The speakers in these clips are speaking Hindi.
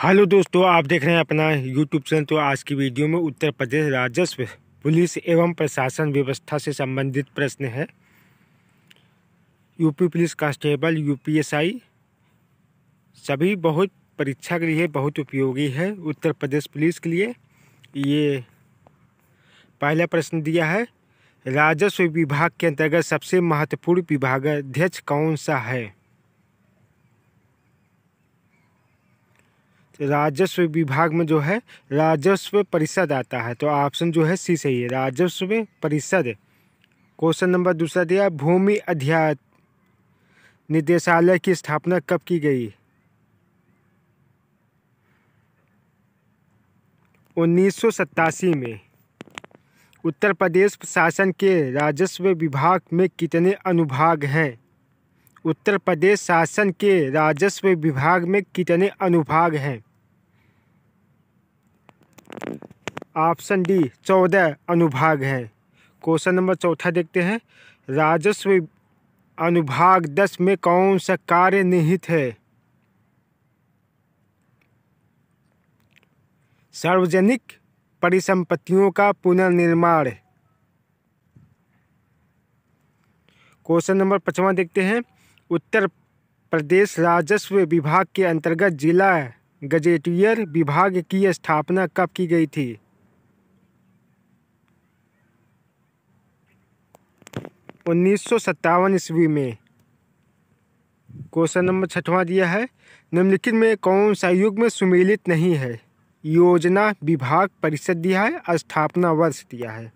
हेलो दोस्तों आप देख रहे हैं अपना यूट्यूब चैनल तो आज की वीडियो में उत्तर प्रदेश राजस्व पुलिस एवं प्रशासन व्यवस्था से संबंधित प्रश्न है यूपी पुलिस कांस्टेबल यूपीएसआई सभी बहुत परीक्षा के लिए बहुत उपयोगी है उत्तर प्रदेश पुलिस के लिए ये पहला प्रश्न दिया है राजस्व विभाग के अंतर्गत सबसे महत्वपूर्ण विभागाध्यक्ष कौन सा है राजस्व विभाग में जो है राजस्व परिषद आता है तो ऑप्शन जो है सी सही है राजस्व परिषद क्वेश्चन नंबर दूसरा दिया भूमि अध्याय निदेशालय की स्थापना कब की गई 1987 में उत्तर प्रदेश शासन के राजस्व विभाग में कितने अनुभाग हैं उत्तर प्रदेश शासन के राजस्व विभाग में कितने अनुभाग हैं ऑप्शन डी चौदह अनुभाग है क्वेश्चन नंबर चौथा देखते हैं राजस्व अनुभाग दस में कौन सा कार्य निहित है सार्वजनिक परिसंपत्तियों का पुनर्निर्माण क्वेश्चन नंबर पचवा देखते हैं उत्तर प्रदेश राजस्व विभाग के अंतर्गत जिला है। गजेटियर विभाग की स्थापना कब की गई थी उन्नीस सौ ईस्वी में क्वेश्चन नंबर छठवां दिया है निम्नलिखित में कौन सा युग में सुमेलित नहीं है योजना विभाग परिषद दिया है स्थापना वर्ष दिया है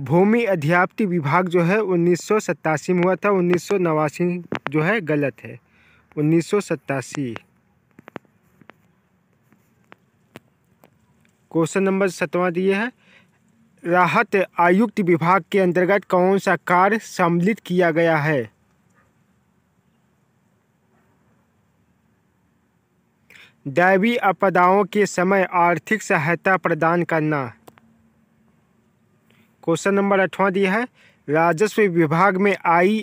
भूमि अध्याप्ति विभाग जो है उन्नीस सौ में हुआ था उन्नीस सौ नवासी जो है गलत है उन्नीस सौ सत्तासी क्वेश्चन नंबर सतवा दिए है राहत आयुक्त विभाग के अंतर्गत कौन सा कार्य सम्मिलित किया गया है दैवी आपदाओं के समय आर्थिक सहायता प्रदान करना क्वेश्चन नंबर अठवा दिया है राजस्व विभाग में आई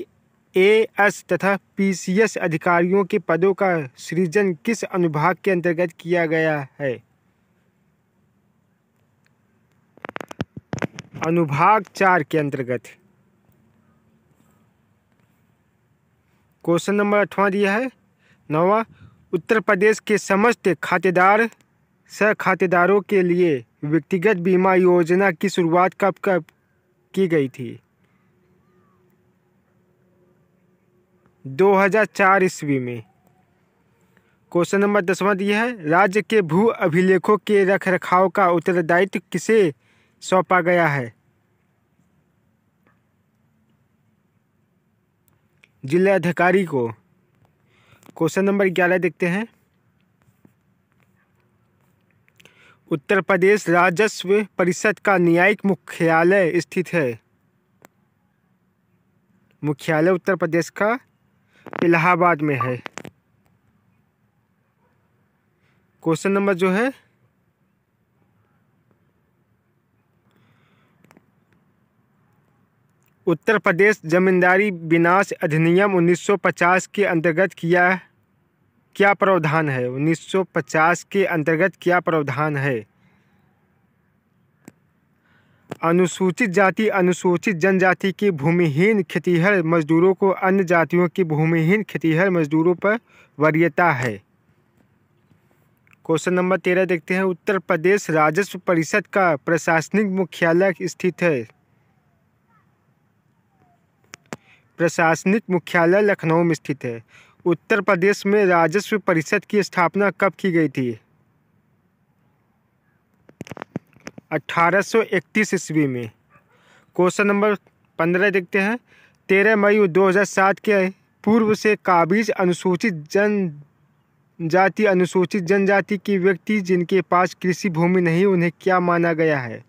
ए एस तथा पीसीएस अधिकारियों के पदों का सृजन किस अनुभाग के अंतर्गत किया गया है अनुभाग चार के अंतर्गत क्वेश्चन नंबर अठवा दिया है नवा उत्तर प्रदेश के समस्त खातेदार सह खातेदारों के लिए व्यक्तिगत बीमा योजना की शुरुआत कब कब की गई थी 2004 ईस्वी में क्वेश्चन नंबर दसवां दिया है राज्य के भू अभिलेखों के रख रखाव का उत्तरदायित्व किसे सौंपा गया है जिला अधिकारी को क्वेश्चन नंबर ग्यारह देखते हैं उत्तर प्रदेश राजस्व परिषद का न्यायिक मुख्यालय स्थित है मुख्यालय उत्तर प्रदेश का इलाहाबाद में है क्वेश्चन नंबर जो है उत्तर प्रदेश जमींदारी विनाश अधिनियम 1950 के अंतर्गत किया क्या प्रावधान है 1950 के अंतर्गत क्या प्रावधान है अनुसूचित जाति अनुसूचित जनजाति की भूमिहीन खेतीहर मजदूरों को अन्य जातियों की भूमिहीन खेतीहर मजदूरों पर वरीयता है क्वेश्चन नंबर तेरह देखते हैं उत्तर प्रदेश राजस्व परिषद का प्रशासनिक मुख्यालय स्थित है प्रशासनिक मुख्यालय लखनऊ में स्थित है उत्तर प्रदेश में राजस्व परिषद की स्थापना कब की गई थी 1831 ईस्वी में क्वेश्चन नंबर पंद्रह देखते हैं तेरह मई 2007 के पूर्व से काबिज अनुसूचित जन जाति अनुसूचित जनजाति की व्यक्ति जिनके पास कृषि भूमि नहीं उन्हें क्या माना गया है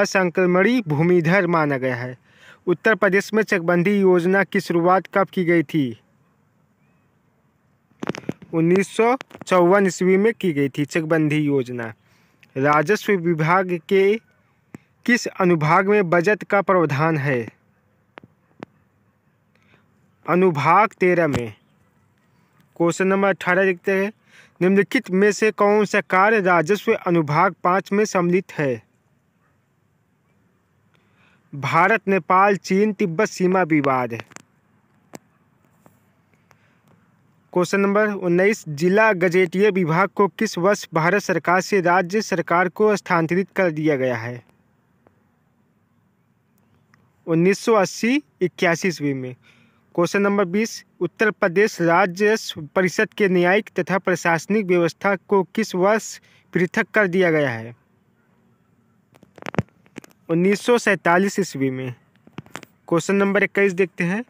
असंक्रमणी भूमिधर माना गया है उत्तर प्रदेश में चकबंदी योजना की शुरुआत कब की गई थी उन्नीस सौ चौवन ईस्वी में की गई थी चकबंदी योजना राजस्व विभाग के किस अनुभाग में बजट का प्रावधान है अनुभाग तेरह में क्वेश्चन नंबर अठारह देखते हैं निम्नलिखित में से कौन सा कार्य राजस्व अनुभाग पाँच में सम्मिलित है भारत नेपाल चीन तिब्बत सीमा विवाद क्वेश्चन नंबर उन्नीस जिला गजेटीय विभाग को किस वर्ष भारत सरकार से राज्य सरकार को स्थानांतरित कर दिया गया है 1980 इक्यासी ईस्वी में क्वेश्चन नंबर बीस उत्तर प्रदेश राज्य परिषद के न्यायिक तथा प्रशासनिक व्यवस्था को किस वर्ष पृथक कर दिया गया है उन्नीस सौ ईस्वी में क्वेश्चन नंबर इक्कीस देखते हैं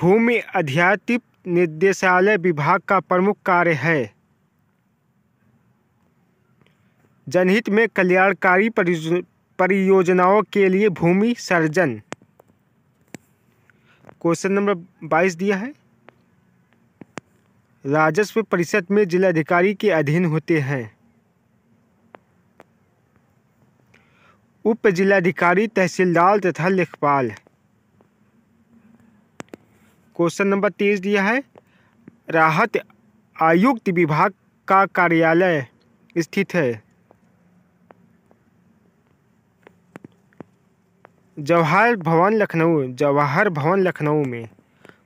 भूमि अध्यात्म निदेशालय विभाग का प्रमुख कार्य है जनहित में कल्याणकारी परियोजनाओं के लिए भूमि सर्जन क्वेश्चन नंबर बाईस दिया है राजस्व परिषद में जिलाधिकारी के अधीन होते हैं उप जिलाधिकारी तहसीलदार तथा लेखपाल क्वेश्चन नंबर तेईस दिया है राहत आयुक्त विभाग का कार्यालय स्थित है जवाहर भवन लखनऊ जवाहर भवन लखनऊ में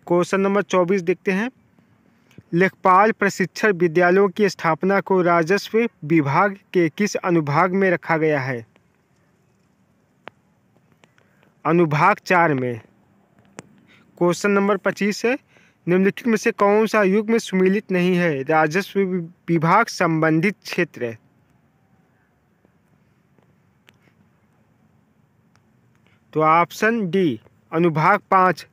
क्वेश्चन नंबर चौबीस देखते हैं लेखपाल प्रशिक्षण विद्यालयों की स्थापना को राजस्व विभाग के किस अनुभाग में रखा गया है अनुभाग चार में क्वेश्चन नंबर पच्चीस है निम्नलिखित में से कौन सा युग में सुमिलित नहीं है राजस्व विभाग संबंधित क्षेत्र तो ऑप्शन डी अनुभाग पाँच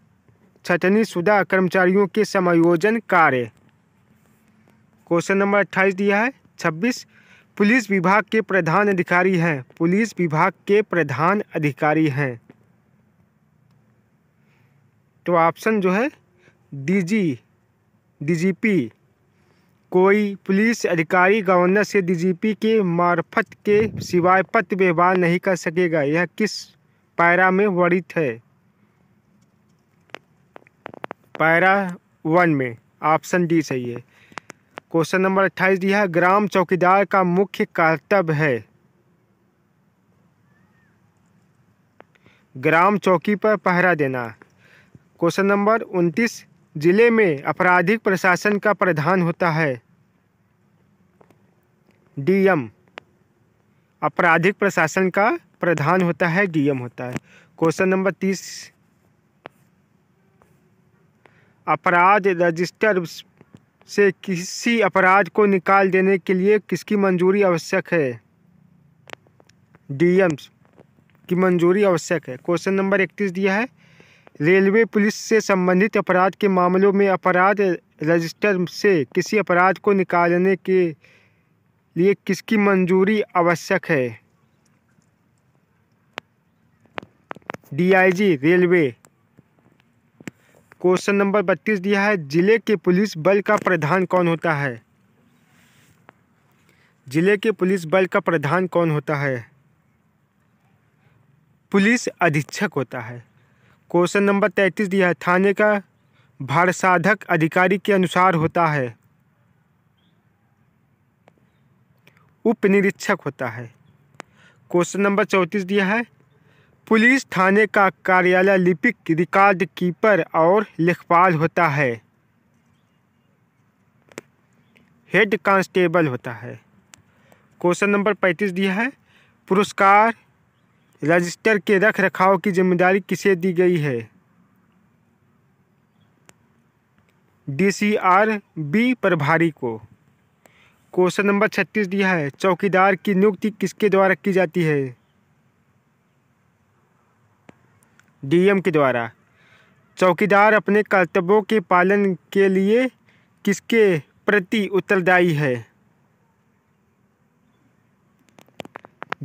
छठनी शुदा कर्मचारियों के समायोजन कार्य क्वेश्चन नंबर अट्ठाईस दिया है छब्बीस पुलिस विभाग के प्रधान अधिकारी हैं पुलिस विभाग के प्रधान अधिकारी हैं तो ऑप्शन जो है डीजी डीजीपी कोई पुलिस अधिकारी गवर्नर से डीजीपी के मार्फत के सिवाय पथ व्यवहार नहीं कर सकेगा यह किस पैरा में वर्णित है पैरा वन में ऑप्शन डी सही है क्वेश्चन नंबर अट्ठाईस दिया है ग्राम चौकीदार का मुख्य कर्तव्य है ग्राम चौकी पर पहरा देना क्वेश्चन नंबर उनतीस जिले में आपराधिक प्रशासन का प्रधान होता है डीएम आपराधिक प्रशासन का प्रधान होता है डीएम होता है क्वेश्चन नंबर तीस अपराध रजिस्टर से किसी अपराध को निकाल देने के लिए किसकी मंजूरी आवश्यक है डीएम की मंजूरी आवश्यक है क्वेश्चन नंबर इकतीस दिया है रेलवे पुलिस से संबंधित अपराध के मामलों में अपराध रजिस्टर से किसी अपराध को निकालने के लिए किसकी मंजूरी आवश्यक है डीआईजी रेलवे क्वेश्चन नंबर बत्तीस दिया है जिले के पुलिस बल का प्रधान कौन होता है जिले के पुलिस बल का प्रधान कौन होता है पुलिस अधीक्षक होता है क्वेश्चन नंबर तैंतीस दिया है थाने का भारसाधक अधिकारी के अनुसार होता है उप निरीक्षक होता है क्वेश्चन नंबर चौंतीस दिया है पुलिस थाने का कार्यालय लिपिक रिकॉर्ड कीपर और लेखपाल होता है हेड कांस्टेबल होता है क्वेश्चन नंबर पैंतीस दिया है पुरस्कार रजिस्टर के रख रखाव की जिम्मेदारी किसे दी गई है डीसीआरबी प्रभारी को क्वेश्चन नंबर छत्तीस दिया है चौकीदार की नियुक्ति किसके द्वारा की जाती है डीएम के द्वारा चौकीदार अपने कर्तव्यों के पालन के लिए किसके प्रति उत्तरदायी है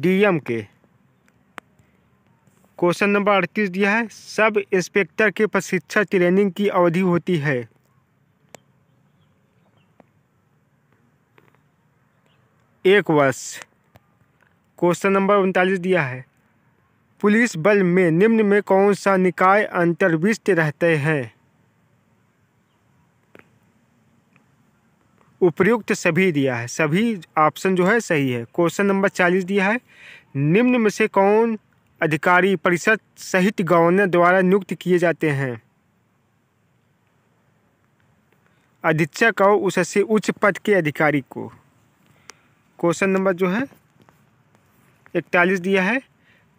डीएम के क्वेश्चन नंबर अड़तीस दिया है सब इंस्पेक्टर के प्रशिक्षण ट्रेनिंग की अवधि होती है एक वर्ष क्वेश्चन नंबर उनतालीस दिया है पुलिस बल में निम्न में कौन सा निकाय अंतर्विष्ट रहते हैं उपयुक्त सभी दिया है सभी ऑप्शन जो है सही है क्वेश्चन नंबर चालीस दिया है निम्न में से कौन अधिकारी परिषद सहित गवर्नर द्वारा नियुक्त किए जाते हैं अधीक्षक और उससे उच्च पद के अधिकारी को क्वेश्चन नंबर जो है इकतालीस दिया है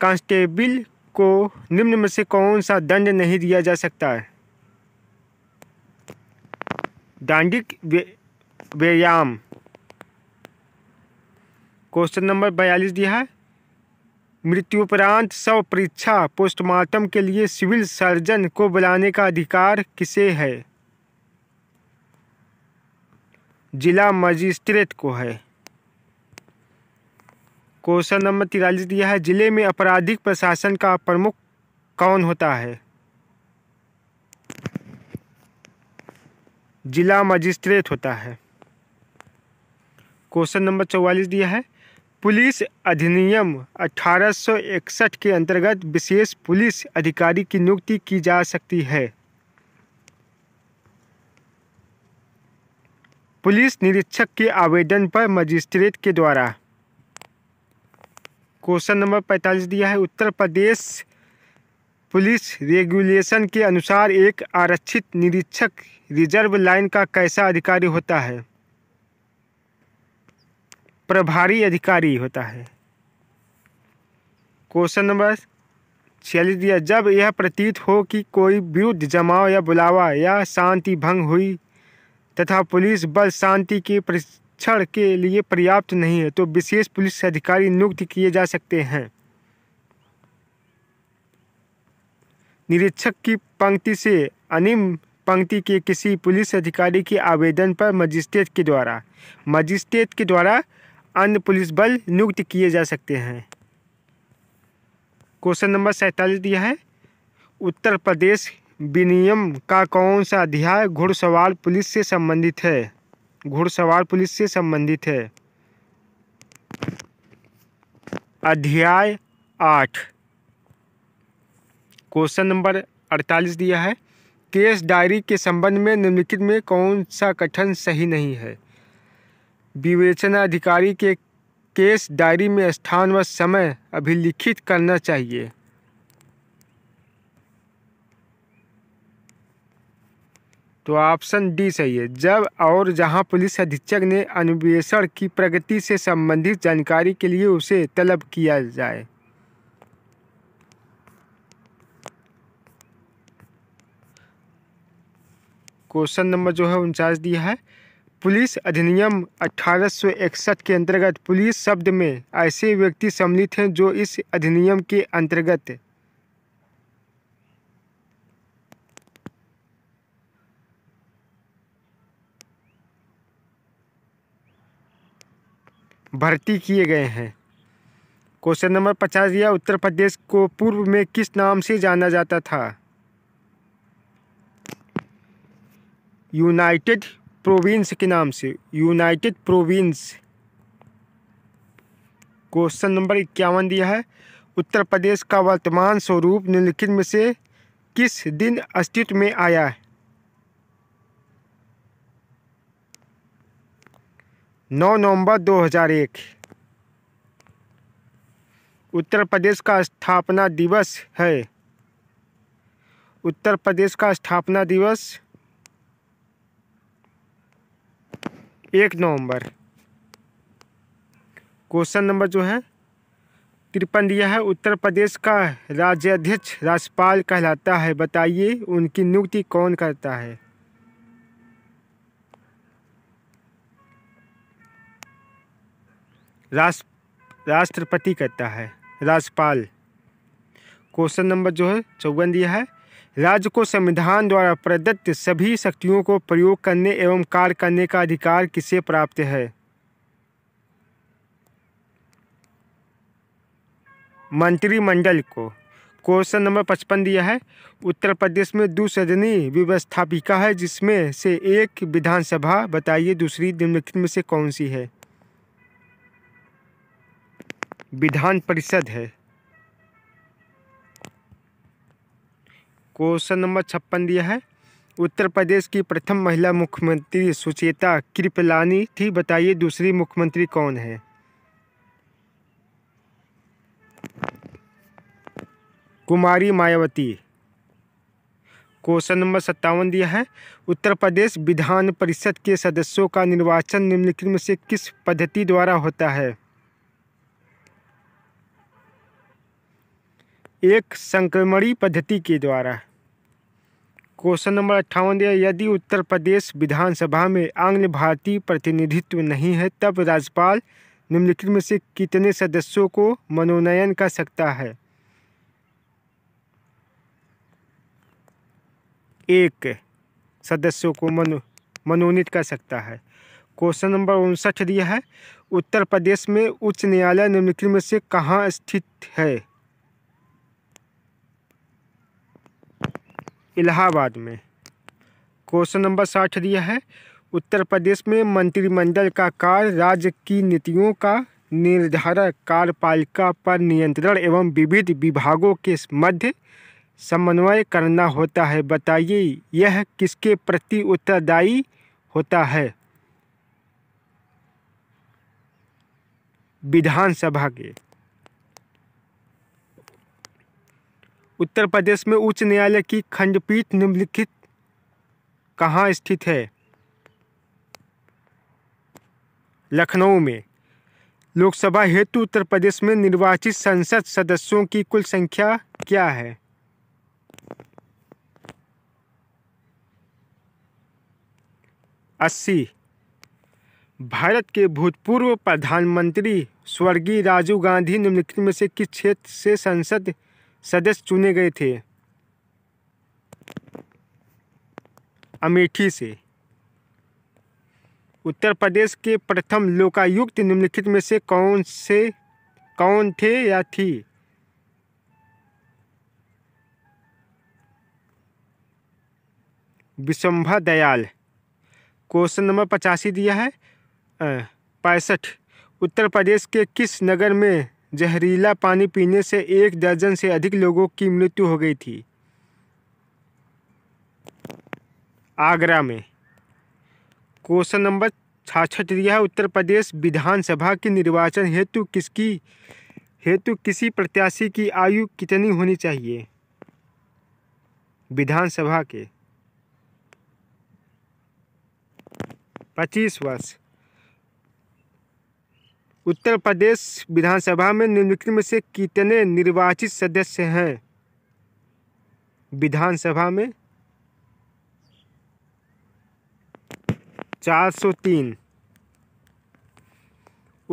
कांस्टेबल को निम्न में से कौन सा दंड नहीं दिया जा सकता है दांडिक व्यायाम क्वेश्चन नंबर बयालीस दिया है मृत्युपरांत शव परीक्षा पोस्टमार्टम के लिए सिविल सर्जन को बुलाने का अधिकार किसे है जिला मजिस्ट्रेट को है क्वेश्चन नंबर तिरालीस दिया है जिले में आपराधिक प्रशासन का प्रमुख कौन होता है जिला मजिस्ट्रेट होता है क्वेश्चन नंबर चौवालीस दिया है पुलिस अधिनियम अठारह के अंतर्गत विशेष पुलिस अधिकारी की नियुक्ति की जा सकती है पुलिस निरीक्षक के आवेदन पर मजिस्ट्रेट के द्वारा क्वेश्चन नंबर 45 दिया है उत्तर प्रदेश पुलिस रेगुलेशन के अनुसार एक आरक्षित निरीक्षक रिजर्व लाइन का कैसा अधिकारी होता है प्रभारी अधिकारी होता है क्वेश्चन नंबर छियालीस दिया जब यह प्रतीत हो कि कोई विरुद्ध जमाव या बुलावा या शांति भंग हुई तथा पुलिस बल शांति के परीक्षण के लिए पर्याप्त नहीं है तो विशेष पुलिस अधिकारी नियुक्त किए जा सकते हैं निरीक्षक की पंक्ति से अनिम पंक्ति के किसी पुलिस अधिकारी के आवेदन पर मजिस्ट्रेट के द्वारा मजिस्ट्रेट के द्वारा अन्य पुलिस बल नियुक्त किए जा सकते हैं क्वेश्चन नंबर सैंतालीस दिया है उत्तर प्रदेश विनियम का कौन सा अध्याय घुड़सवार पुलिस से संबंधित है घुड़सवार पुलिस से संबंधित है अध्याय आठ क्वेश्चन नंबर अड़तालीस दिया है केस डायरी के संबंध में निम्नलिखित में कौन सा कथन सही नहीं है विवेचना अधिकारी के केस डायरी में स्थान व समय अभिलिखित करना चाहिए तो ऑप्शन डी सही है जब और जहां पुलिस अधीक्षक ने अन्वेषण की प्रगति से संबंधित जानकारी के लिए उसे तलब किया जाए क्वेश्चन नंबर जो है उनचास दिया है पुलिस अधिनियम अठारह के अंतर्गत पुलिस शब्द में ऐसे व्यक्ति सम्मिलित हैं जो इस अधिनियम के अंतर्गत भर्ती किए गए हैं क्वेश्चन नंबर पचास दिया उत्तर प्रदेश को पूर्व में किस नाम से जाना जाता था यूनाइटेड प्रोविंस के नाम से यूनाइटेड प्रोविंस क्वेश्चन नंबर इक्यावन दिया है उत्तर प्रदेश का वर्तमान स्वरूप निम्नलिखित में से किस दिन अस्तित्व में आया है नौ नवंबर 2001 उत्तर प्रदेश का स्थापना दिवस है उत्तर प्रदेश का स्थापना दिवस एक नवंबर क्वेश्चन नंबर जो है तिरपन दिया है उत्तर प्रदेश का राज्य अध्यक्ष राज्यपाल कहलाता है बताइए उनकी नियुक्ति कौन करता है राष्ट्रपति करता है राज्यपाल क्वेश्चन नंबर जो है चौवन दिया है राज्य को संविधान द्वारा प्रदत्त सभी शक्तियों को प्रयोग करने एवं कार्य करने का अधिकार किसे प्राप्त है मंत्रिमंडल को क्वेश्चन नंबर पचपन दिया है उत्तर प्रदेश में दुसदनी व्यवस्थापिका है जिसमें से एक विधानसभा बताइए दूसरी निम्नलिखित में से कौन सी है विधान परिषद है क्वेश्चन नंबर छप्पन दिया है उत्तर प्रदेश की प्रथम महिला मुख्यमंत्री सुचेता कृपलानी थी बताइए दूसरी मुख्यमंत्री कौन है कुमारी मायावती क्वेश्चन नंबर सत्तावन दिया है उत्तर प्रदेश विधान परिषद के सदस्यों का निर्वाचन निम्नलिखित में से किस पद्धति द्वारा होता है एक संक्रमणी पद्धति के द्वारा क्वेश्चन नंबर अट्ठावन दिया यदि उत्तर प्रदेश विधानसभा में आंग्ल भारतीय प्रतिनिधित्व नहीं है तब राज्यपाल निम्नलिखित में से कितने सदस्यों को मनोनयन कर सकता है एक सदस्यों को मनो मनोनीत कर सकता है क्वेश्चन नंबर उनसठ दिया है उत्तर प्रदेश में उच्च न्यायालय निम्नलिखित में से कहाँ स्थित है इलाहाबाद में क्वेश्चन नंबर साठ दिया है उत्तर प्रदेश में मंत्रिमंडल का कार्य राज्य की नीतियों का निर्धारण कार्यपालिका पर नियंत्रण एवं विविध विभागों के मध्य समन्वय करना होता है बताइए यह किसके प्रति उत्तरदायी होता है विधानसभा के उत्तर प्रदेश में उच्च न्यायालय की खंडपीठ निम्नलिखित कहाँ स्थित है लखनऊ में लोकसभा हेतु उत्तर प्रदेश में निर्वाचित संसद सदस्यों की कुल संख्या क्या है अस्सी भारत के भूतपूर्व प्रधानमंत्री स्वर्गीय राजीव गांधी निम्नलिखित में से किस क्षेत्र से संसद सदस्य चुने गए थे अमेठी से उत्तर प्रदेश के प्रथम लोकायुक्त निम्नलिखित में से कौन से कौन थे या थी विशंभा दयाल क्वेश्चन नंबर पचासी दिया है पैंसठ उत्तर प्रदेश के किस नगर में जहरीला पानी पीने से एक दर्जन से अधिक लोगों की मृत्यु हो गई थी आगरा में क्वेश्चन नंबर छाछठ यह उत्तर प्रदेश विधानसभा के निर्वाचन हेतु किसकी हेतु किसी प्रत्याशी की आयु कितनी होनी चाहिए विधानसभा के पच्चीस वर्ष उत्तर प्रदेश विधानसभा में निम्नलिखित में से कितने निर्वाचित सदस्य हैं विधानसभा में 403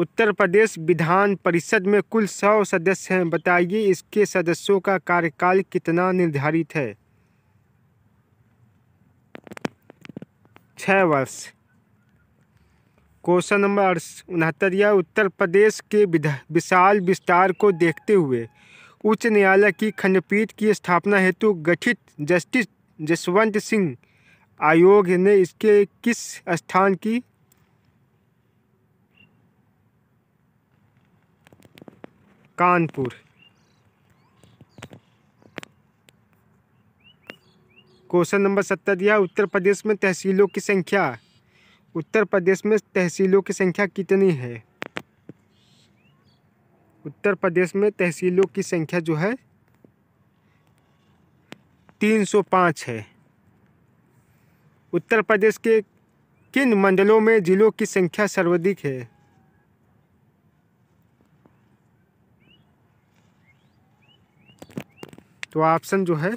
उत्तर प्रदेश विधान परिषद में कुल सौ सदस्य हैं बताइए इसके सदस्यों का कार्यकाल कितना निर्धारित है छः वर्ष क्वेश्चन नंबर उनहत्तर यह उत्तर प्रदेश के विशाल विस्तार को देखते हुए उच्च न्यायालय की खंडपीठ की स्थापना हेतु गठित जस्टिस जसवंत सिंह आयोग ने इसके किस स्थान की कानपुर क्वेश्चन नंबर सत्तर यह उत्तर प्रदेश में तहसीलों की संख्या उत्तर प्रदेश में तहसीलों की संख्या कितनी है उत्तर प्रदेश में तहसीलों की संख्या जो है तीन सौ पाँच है उत्तर प्रदेश के किन मंडलों में जिलों की संख्या सर्वाधिक है तो ऑप्शन जो है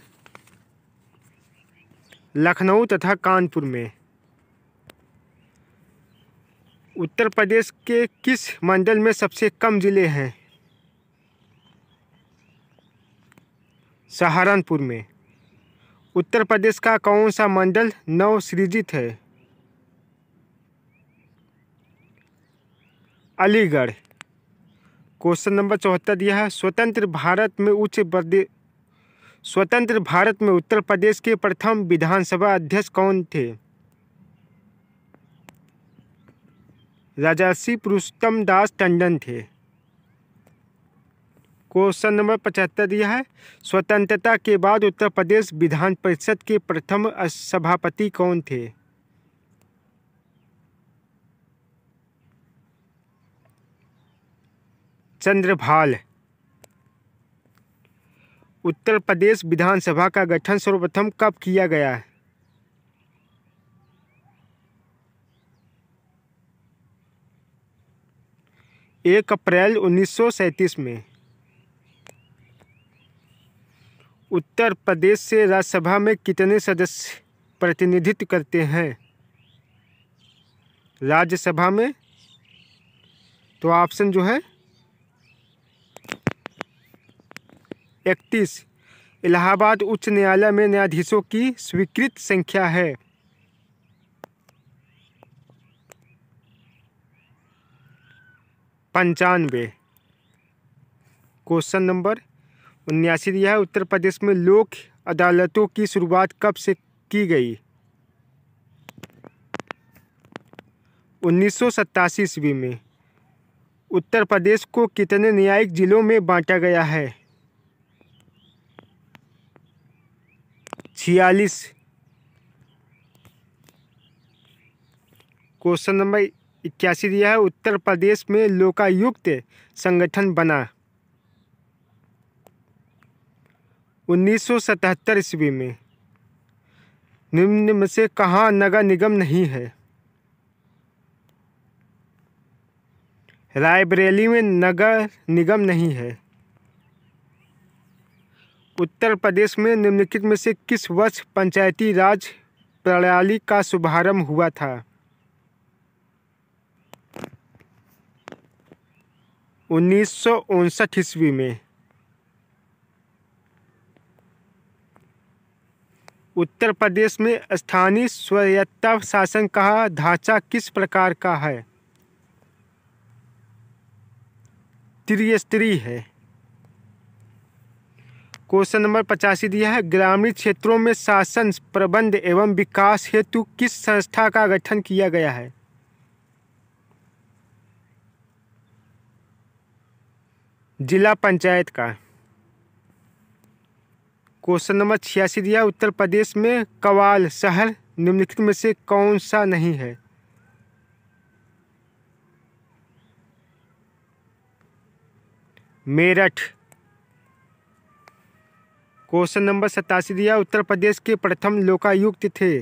लखनऊ तथा कानपुर में उत्तर प्रदेश के किस मंडल में सबसे कम ज़िले हैं सहारनपुर में उत्तर प्रदेश का कौन सा मंडल नव सृजित है अलीगढ़ क्वेश्चन नंबर चौहत्तर यह स्वतंत्र भारत में उच्च प्रदेश स्वतंत्र भारत में उत्तर प्रदेश के प्रथम विधानसभा अध्यक्ष कौन थे श्री पुरुषोत्तम दास टंडन थे क्वेश्चन नंबर पचहत्तर दिया है स्वतंत्रता के बाद उत्तर प्रदेश विधान परिषद के प्रथम सभापति कौन थे चंद्रभाल उत्तर प्रदेश विधानसभा का गठन सर्वप्रथम कब किया गया है एक अप्रैल उन्नीस में उत्तर प्रदेश से राज्यसभा में कितने सदस्य प्रतिनिधित्व करते हैं राज्यसभा में तो ऑप्शन जो है इकतीस इलाहाबाद उच्च न्यायालय में न्यायाधीशों की स्वीकृत संख्या है पंचानवे क्वेश्चन नंबर उन्यासी दिया है उत्तर प्रदेश में लोक अदालतों की शुरुआत कब से की गई उन्नीस सौ ईस्वी में उत्तर प्रदेश को कितने न्यायिक जिलों में बांटा गया है छियालीस क्वेश्चन नंबर इक्यासी दिया है उत्तर प्रदेश में लोकायुक्त संगठन बना 1977 ईस्वी में निम्न में से कहाँ नगर निगम नहीं है रायबरेली में नगर निगम नहीं है उत्तर प्रदेश में निम्नलिखित में से किस वर्ष पंचायती राज प्रणाली का शुभारंभ हुआ था उन्नीस ईस्वी में उत्तर प्रदेश में स्थानीय स्वायत्ता शासन का ढांचा किस प्रकार का है त्रिस्तरीय है क्वेश्चन नंबर पचासी दिया है ग्रामीण क्षेत्रों में शासन प्रबंध एवं विकास हेतु किस संस्था का गठन किया गया है जिला पंचायत का क्वेश्चन नंबर छियासी दिया उत्तर प्रदेश में कवाल शहर निम्नलिखित में से कौन सा नहीं है मेरठ क्वेश्चन नंबर सतासी दिया उत्तर प्रदेश के प्रथम लोकायुक्त थे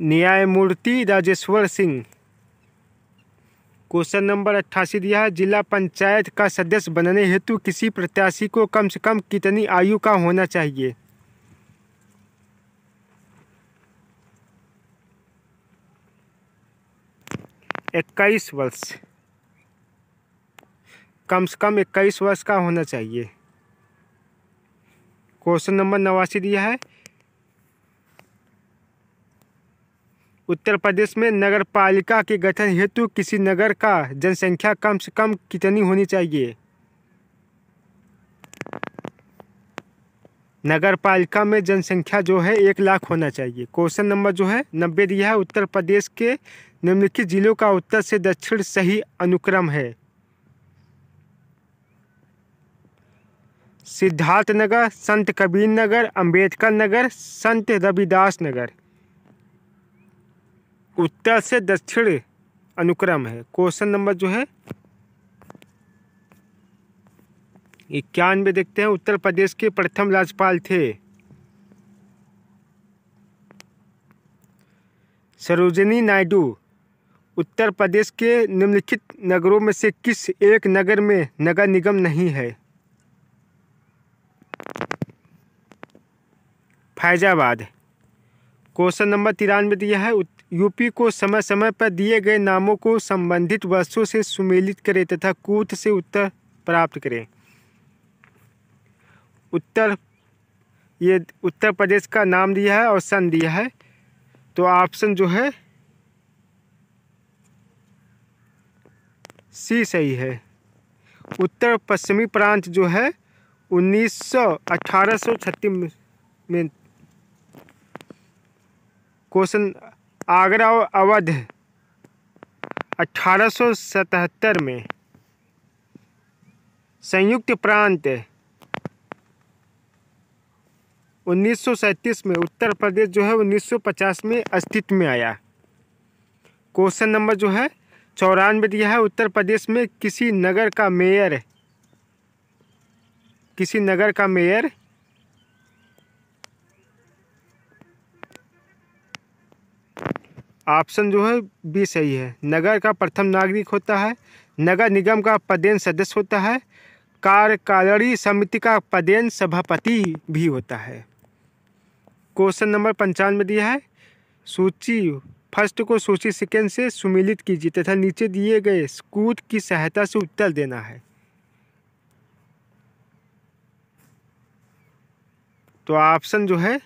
न्यायमूर्ति राजेश्वर सिंह क्वेश्चन नंबर अट्ठासी दिया है जिला पंचायत का सदस्य बनने हेतु किसी प्रत्याशी को कम से कम कितनी आयु का होना चाहिए इक्कीस वर्ष कम से कम इक्कीस वर्ष का होना चाहिए क्वेश्चन नंबर नवासी दिया है उत्तर प्रदेश में नगर पालिका के गठन हेतु किसी नगर का जनसंख्या कम से कम कितनी होनी चाहिए नगर पालिका में जनसंख्या जो है एक लाख होना चाहिए क्वेश्चन नंबर जो है नब्बे दिया है उत्तर प्रदेश के निम्नलिखित जिलों का उत्तर से दक्षिण सही अनुक्रम है सिद्धार्थ नगर संत कबीर नगर अम्बेडकर नगर संत रविदास नगर उत्तर से दक्षिण अनुक्रम है क्वेश्चन नंबर जो है इक्यानवे देखते हैं उत्तर प्रदेश के प्रथम राज्यपाल थे सरोजनी नायडू उत्तर प्रदेश के निम्नलिखित नगरों में से किस एक नगर में नगर निगम नहीं है फैजाबाद क्वेश्चन नंबर तिरानवे दिया है यूपी को समय समय पर दिए गए नामों को संबंधित वर्षों से सुमेलित करें तथा कूट से उत्तर प्राप्त करें उत्तर ये उत्तर प्रदेश का नाम दिया है और सन दिया है तो ऑप्शन जो है सी सही है उत्तर पश्चिमी प्रांत जो है उन्नीस सौ अठारह सौ छत्तीस में क्वेश्चन आगरा और अवध 1877 में संयुक्त प्रांत 1937 में उत्तर प्रदेश जो है 1950 में अस्तित्व में आया क्वेश्चन नंबर जो है चौरानवे दिया है उत्तर प्रदेश में किसी नगर का मेयर किसी नगर का मेयर ऑप्शन जो है बी सही है नगर का प्रथम नागरिक होता है नगर निगम का पदेन सदस्य होता है कार्यकारिणी समिति का पदेन सभापति भी होता है क्वेश्चन नंबर पंचानवे दिया है सूची फर्स्ट को सूची सेकेंड से सुमिलित कीजिए तथा नीचे दिए गए स्कूट की सहायता से उत्तर देना है तो ऑप्शन जो है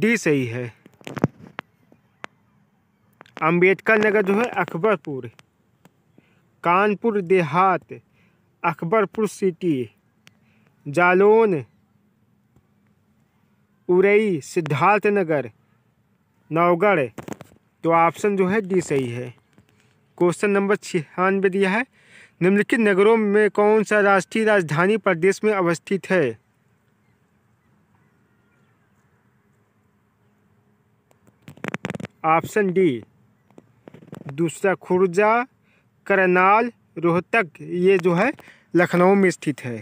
डी सही है अंबेडकर नगर जो है अकबरपुर कानपुर देहात अकबरपुर सिटी जालौन उरई नगर नवगढ़ तो ऑप्शन जो है डी सही है क्वेश्चन नंबर छियानवे दिया है निम्नलिखित नगरों में कौन सा राष्ट्रीय राजधानी प्रदेश में अवस्थित है ऑप्शन डी दूसरा खुर्जा करनाल रोहतक ये जो है लखनऊ में स्थित है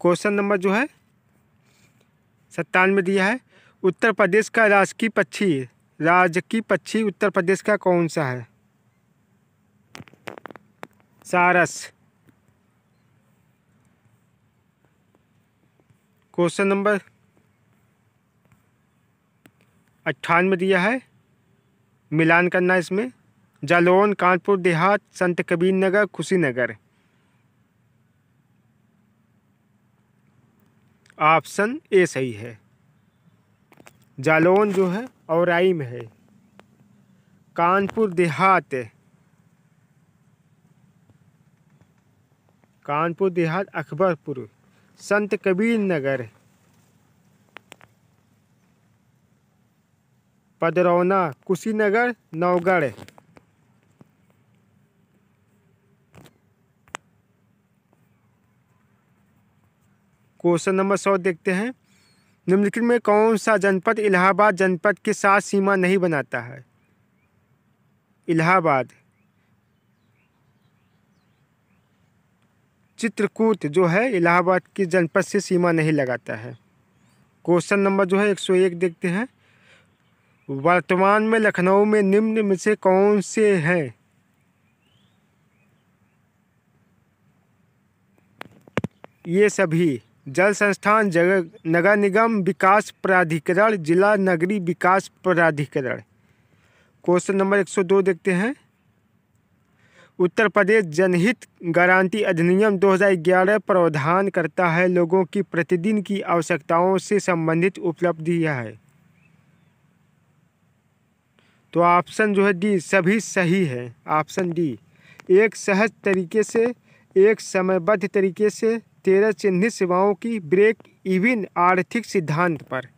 क्वेश्चन नंबर जो है सत्तानवे दिया है उत्तर प्रदेश का राजकीय पक्षी राजकीय पक्षी उत्तर प्रदेश का कौन सा है सारस क्वेश्चन नंबर अट्ठानवे दिया है मिलान करना इसमें जालौन कानपुर देहात संत कबीर नगर कुशीनगर ऑप्शन ए सही है जालौन जो है और में है कानपुर देहात कानपुर देहात अकबरपुर संत कबीर नगर पदरौना कुशीनगर नवगढ़ क्वेश्चन नंबर सौ देखते हैं निम्नलिखित में कौन सा जनपद इलाहाबाद जनपद के साथ सीमा नहीं बनाता है इलाहाबाद चित्रकूट जो है इलाहाबाद के जनपद से सीमा नहीं लगाता है क्वेश्चन नंबर जो है 101 देखते हैं वर्तमान में लखनऊ में निम्न में से कौन से हैं ये सभी जल संस्थान जग नगर निगम विकास प्राधिकरण जिला नगरी विकास प्राधिकरण क्वेश्चन नंबर 102 देखते हैं उत्तर प्रदेश जनहित गारंटी अधिनियम 2011 प्रावधान करता है लोगों की प्रतिदिन की आवश्यकताओं से संबंधित उपलब्धियां है तो ऑप्शन जो है डी सभी सही है ऑप्शन डी एक सहज तरीके से एक समयबद्ध तरीके से तेरह चिन्हित सेवाओं की ब्रेक इविन आर्थिक सिद्धांत पर